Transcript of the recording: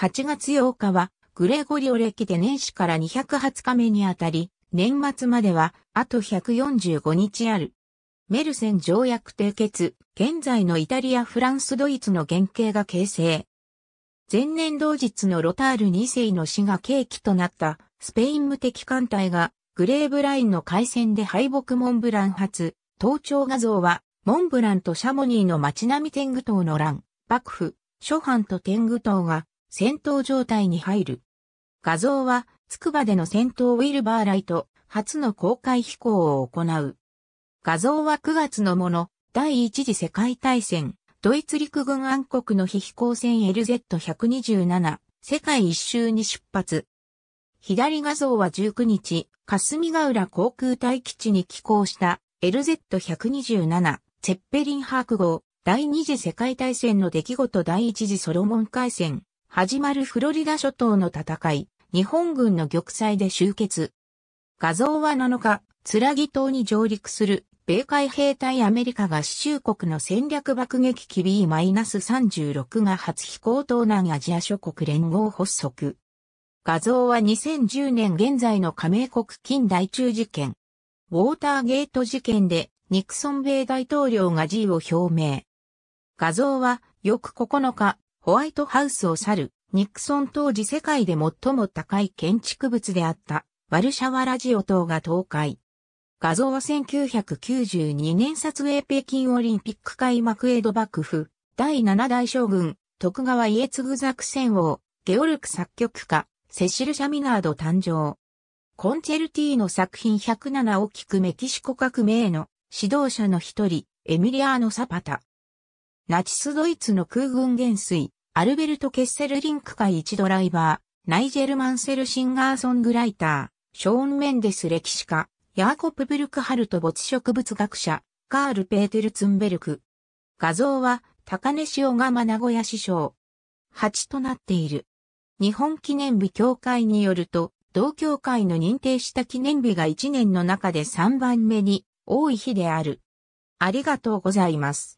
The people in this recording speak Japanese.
8月8日は、グレゴリオ暦で年始から220日目にあたり、年末までは、あと145日ある。メルセン条約締結、現在のイタリア、フランス、ドイツの原型が形成。前年同日のロタール2世の死が契機となったスペイン無敵艦隊がグレーブラインの海戦で敗北モンブラン発、盗聴画像はモンブランとシャモニーの街並み天狗島の乱、幕府、諸藩と天狗島が戦闘状態に入る。画像は、筑波での戦闘ウィルバーライト、初の公開飛行を行う。画像は9月のもの、第一次世界大戦、ドイツ陸軍暗黒の非飛行船 LZ127、世界一周に出発。左画像は19日、霞ヶ浦航空隊基地に寄港した LZ127、チェッペリンハーク号、第二次世界大戦の出来事第一次ソロモン海戦、始まるフロリダ諸島の戦い、日本軍の玉砕で終結。画像は7日、ツラギ島に上陸する米海兵隊アメリカが死国の戦略爆撃機 B-36 が初飛行東南アジア諸国連合発足。画像は2010年現在の加盟国近代中事件。ウォーターゲート事件でニクソン米大統領が辞意を表明。画像は翌9日ホワイトハウスを去る、ニクソン当時世界で最も高い建築物であったワルシャワラジオ塔が倒壊。画像は1992年撮影北京オリンピック開幕江戸幕府、第7代将軍、徳川家継作戦王、ゲオルク作曲家、セシル・シャミナード誕生。コンチェルティーの作品107を聞くメキシコ革命の指導者の一人、エミリアーノ・サパタ。ナチスドイツの空軍元帥、アルベルト・ケッセルリンク会一ドライバー、ナイジェル・マンセル・シンガーソングライター、ショーン・メンデス歴史家、ヤーコプ・ブルクハルト没植物学者、カール・ペーテル・ツンベルク。画像は、高根塩釜名古屋師匠。8となっている。日本記念日協会によると、同協会の認定した記念日が1年の中で3番目に多い日である。ありがとうございます。